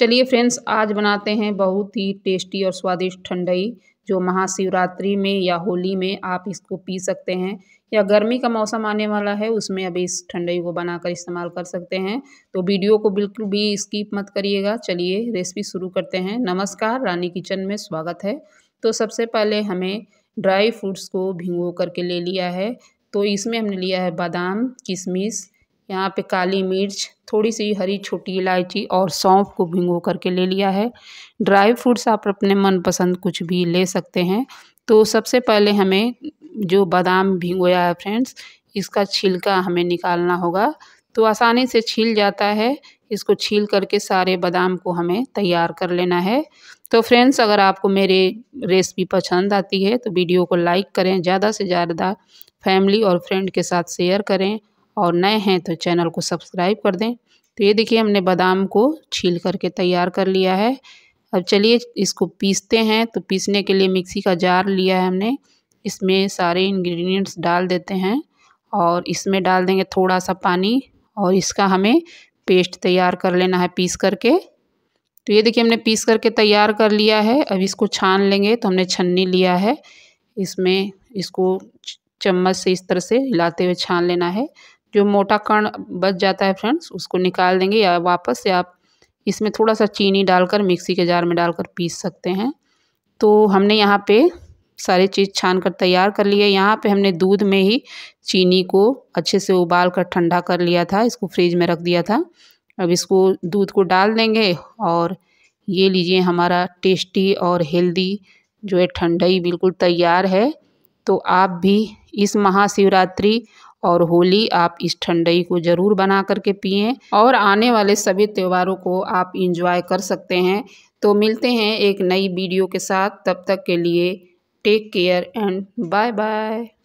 चलिए फ्रेंड्स आज बनाते हैं बहुत ही टेस्टी और स्वादिष्ट ठंडई जो महाशिवरात्रि में या होली में आप इसको पी सकते हैं या गर्मी का मौसम आने वाला है उसमें अभी इस ठंडई को बनाकर इस्तेमाल कर सकते हैं तो वीडियो को बिल्कुल भी स्किप मत करिएगा चलिए रेसिपी शुरू करते हैं नमस्कार रानी किचन में स्वागत है तो सबसे पहले हमें ड्राई फ्रूट्स को भिंगो करके ले लिया है तो इसमें हमने लिया है बादाम किशमिश यहाँ पे काली मिर्च थोड़ी सी हरी छोटी इलायची और सौंफ को भिंगो करके ले लिया है ड्राई फ्रूट्स आप अपने मनपसंद कुछ भी ले सकते हैं तो सबसे पहले हमें जो बादाम भिंगोया है फ्रेंड्स इसका छिलका हमें निकालना होगा तो आसानी से छील जाता है इसको छील करके सारे बादाम को हमें तैयार कर लेना है तो फ्रेंड्स अगर आपको मेरे रेसिपी पसंद आती है तो वीडियो को लाइक करें ज़्यादा से ज़्यादा फैमिली और फ्रेंड के साथ शेयर करें और नए हैं तो चैनल को सब्सक्राइब कर दें तो ये देखिए हमने बादाम को छील करके तैयार कर लिया है अब चलिए इसको पीसते हैं तो पीसने के लिए मिक्सी का जार लिया है हमने इसमें सारे इंग्रेडिएंट्स डाल देते हैं और इसमें डाल देंगे थोड़ा सा पानी और इसका हमें पेस्ट तैयार कर लेना है पीस करके तो ये देखिए हमने पीस करके तैयार कर लिया है अब इसको छान लेंगे तो हमने छन्नी लिया है इसमें इसको चम्मच से इस तरह से हिलाते हुए छान लेना है जो मोटा कण बच जाता है फ्रेंड्स उसको निकाल देंगे या वापस से आप इसमें थोड़ा सा चीनी डालकर मिक्सी के जार में डालकर पीस सकते हैं तो हमने यहाँ पे सारे चीज़ छान कर तैयार कर लिया यहाँ पे हमने दूध में ही चीनी को अच्छे से उबाल कर ठंडा कर लिया था इसको फ्रिज में रख दिया था अब इसको दूध को डाल देंगे और ये लीजिए हमारा टेस्टी और हेल्दी जो है ठंडाई बिल्कुल तैयार है तो आप भी इस महाशिवरात्रि और होली आप इस ठंडई को ज़रूर बना करके पिए और आने वाले सभी त्योहारों को आप इंजॉय कर सकते हैं तो मिलते हैं एक नई वीडियो के साथ तब तक के लिए take care and bye bye